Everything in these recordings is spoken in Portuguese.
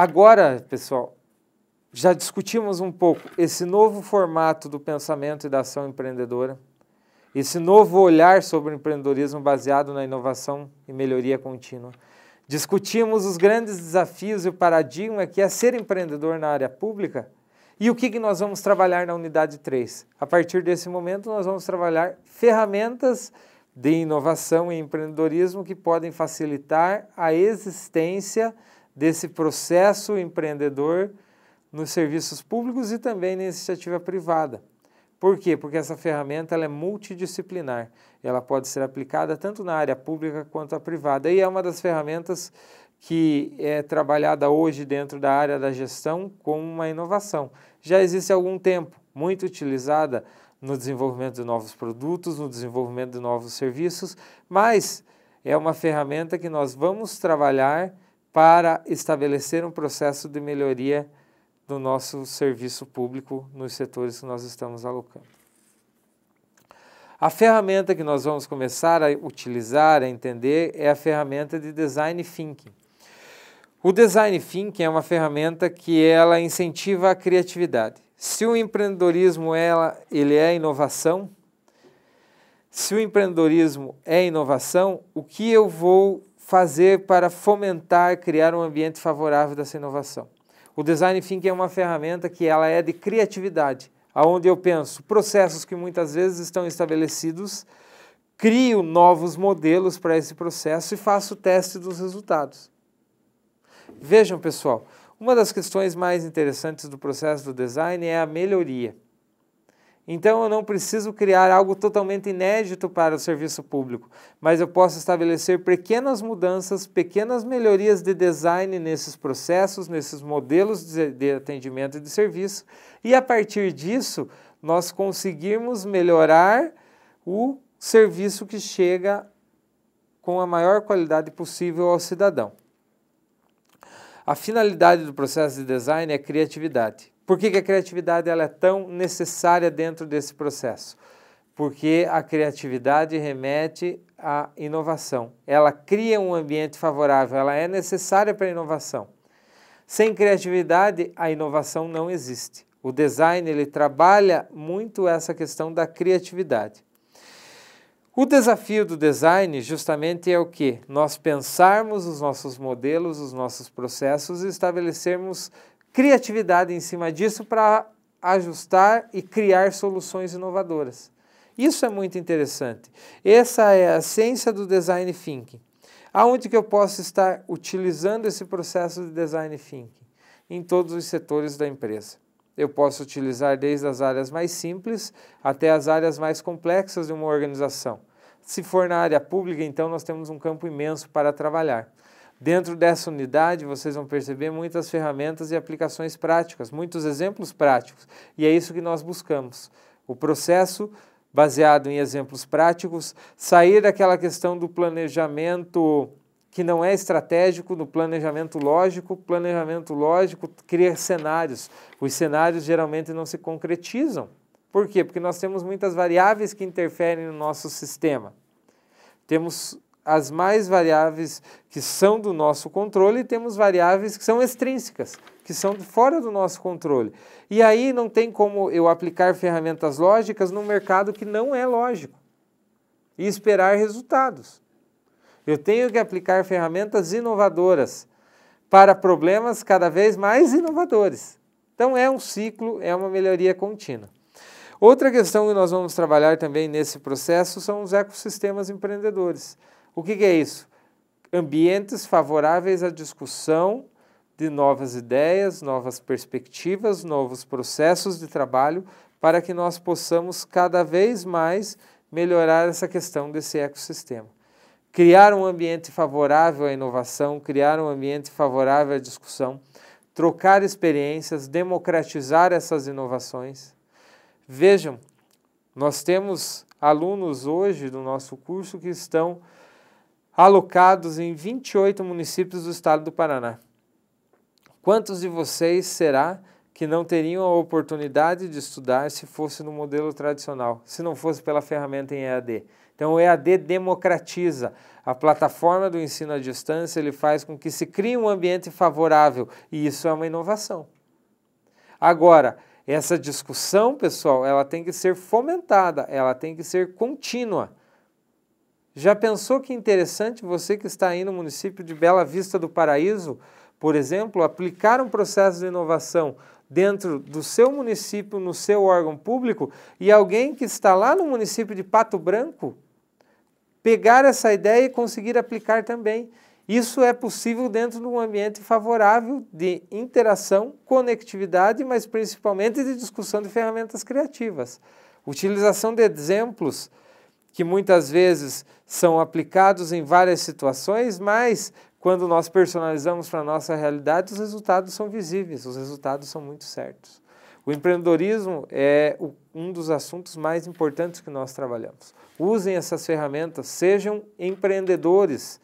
Agora, pessoal, já discutimos um pouco esse novo formato do pensamento e da ação empreendedora, esse novo olhar sobre o empreendedorismo baseado na inovação e melhoria contínua. Discutimos os grandes desafios e o paradigma que é ser empreendedor na área pública e o que, que nós vamos trabalhar na unidade 3. A partir desse momento, nós vamos trabalhar ferramentas de inovação e empreendedorismo que podem facilitar a existência desse processo empreendedor nos serviços públicos e também na iniciativa privada. Por quê? Porque essa ferramenta ela é multidisciplinar. Ela pode ser aplicada tanto na área pública quanto a privada. E é uma das ferramentas que é trabalhada hoje dentro da área da gestão como uma inovação. Já existe há algum tempo, muito utilizada no desenvolvimento de novos produtos, no desenvolvimento de novos serviços, mas é uma ferramenta que nós vamos trabalhar para estabelecer um processo de melhoria do nosso serviço público nos setores que nós estamos alocando. A ferramenta que nós vamos começar a utilizar, a entender, é a ferramenta de design thinking. O design thinking é uma ferramenta que ela incentiva a criatividade. Se o empreendedorismo ela, ele é inovação, se o empreendedorismo é inovação, o que eu vou fazer para fomentar, criar um ambiente favorável dessa inovação. O design thinking é uma ferramenta que ela é de criatividade, aonde eu penso processos que muitas vezes estão estabelecidos, crio novos modelos para esse processo e faço o teste dos resultados. Vejam, pessoal, uma das questões mais interessantes do processo do design é a melhoria. Então eu não preciso criar algo totalmente inédito para o serviço público, mas eu posso estabelecer pequenas mudanças, pequenas melhorias de design nesses processos, nesses modelos de atendimento e de serviço, e a partir disso nós conseguirmos melhorar o serviço que chega com a maior qualidade possível ao cidadão. A finalidade do processo de design é criatividade. Por que, que a criatividade ela é tão necessária dentro desse processo? Porque a criatividade remete à inovação. Ela cria um ambiente favorável, ela é necessária para a inovação. Sem criatividade, a inovação não existe. O design ele trabalha muito essa questão da criatividade. O desafio do design justamente é o que? Nós pensarmos os nossos modelos, os nossos processos e estabelecermos criatividade em cima disso para ajustar e criar soluções inovadoras. Isso é muito interessante. Essa é a ciência do design thinking. Aonde que eu posso estar utilizando esse processo de design thinking? Em todos os setores da empresa. Eu posso utilizar desde as áreas mais simples até as áreas mais complexas de uma organização. Se for na área pública, então nós temos um campo imenso para trabalhar. Dentro dessa unidade, vocês vão perceber muitas ferramentas e aplicações práticas, muitos exemplos práticos, e é isso que nós buscamos. O processo baseado em exemplos práticos, sair daquela questão do planejamento que não é estratégico, no planejamento lógico, planejamento lógico cria cenários. Os cenários geralmente não se concretizam. Por quê? Porque nós temos muitas variáveis que interferem no nosso sistema. Temos as mais variáveis que são do nosso controle e temos variáveis que são extrínsecas, que são fora do nosso controle. E aí não tem como eu aplicar ferramentas lógicas num mercado que não é lógico e esperar resultados. Eu tenho que aplicar ferramentas inovadoras para problemas cada vez mais inovadores. Então é um ciclo, é uma melhoria contínua. Outra questão que nós vamos trabalhar também nesse processo são os ecossistemas empreendedores. O que, que é isso? Ambientes favoráveis à discussão de novas ideias, novas perspectivas, novos processos de trabalho, para que nós possamos cada vez mais melhorar essa questão desse ecossistema. Criar um ambiente favorável à inovação, criar um ambiente favorável à discussão, trocar experiências, democratizar essas inovações. Vejam, nós temos alunos hoje do nosso curso que estão alocados em 28 municípios do estado do Paraná. Quantos de vocês será que não teriam a oportunidade de estudar se fosse no modelo tradicional, se não fosse pela ferramenta em EAD? Então, o EAD democratiza. A plataforma do ensino à distância ele faz com que se crie um ambiente favorável e isso é uma inovação. Agora, essa discussão, pessoal, ela tem que ser fomentada, ela tem que ser contínua. Já pensou que interessante você que está aí no município de Bela Vista do Paraíso, por exemplo, aplicar um processo de inovação dentro do seu município, no seu órgão público, e alguém que está lá no município de Pato Branco pegar essa ideia e conseguir aplicar também. Isso é possível dentro de um ambiente favorável de interação, conectividade, mas principalmente de discussão de ferramentas criativas. Utilização de exemplos que muitas vezes são aplicados em várias situações, mas quando nós personalizamos para a nossa realidade, os resultados são visíveis, os resultados são muito certos. O empreendedorismo é o, um dos assuntos mais importantes que nós trabalhamos. Usem essas ferramentas, sejam empreendedores.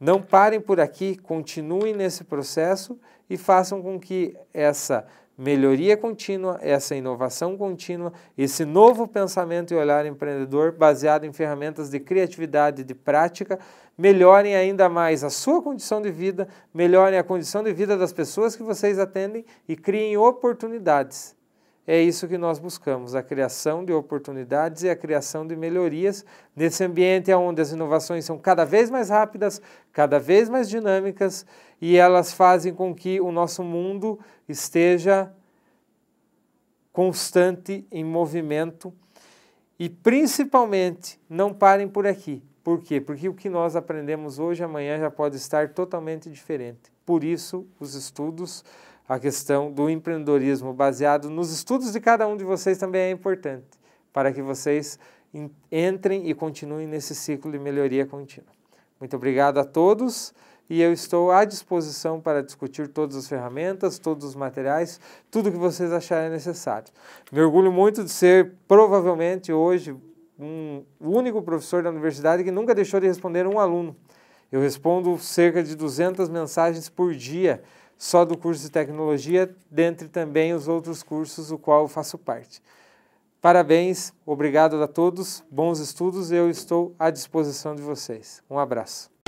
Não parem por aqui, continuem nesse processo e façam com que essa melhoria contínua, essa inovação contínua, esse novo pensamento e olhar empreendedor baseado em ferramentas de criatividade e de prática, melhorem ainda mais a sua condição de vida, melhorem a condição de vida das pessoas que vocês atendem e criem oportunidades é isso que nós buscamos: a criação de oportunidades e a criação de melhorias nesse ambiente onde as inovações são cada vez mais rápidas, cada vez mais dinâmicas e elas fazem com que o nosso mundo esteja constante em movimento e principalmente não parem por aqui. Por quê? Porque o que nós aprendemos hoje, amanhã já pode estar totalmente diferente. Por isso, os estudos a questão do empreendedorismo baseado nos estudos de cada um de vocês também é importante, para que vocês entrem e continuem nesse ciclo de melhoria contínua. Muito obrigado a todos e eu estou à disposição para discutir todas as ferramentas, todos os materiais, tudo que vocês acharem necessário. Me orgulho muito de ser, provavelmente, hoje, um único professor da universidade que nunca deixou de responder um aluno. Eu respondo cerca de 200 mensagens por dia só do curso de tecnologia, dentre também os outros cursos o qual faço parte. Parabéns, obrigado a todos, bons estudos, eu estou à disposição de vocês. Um abraço.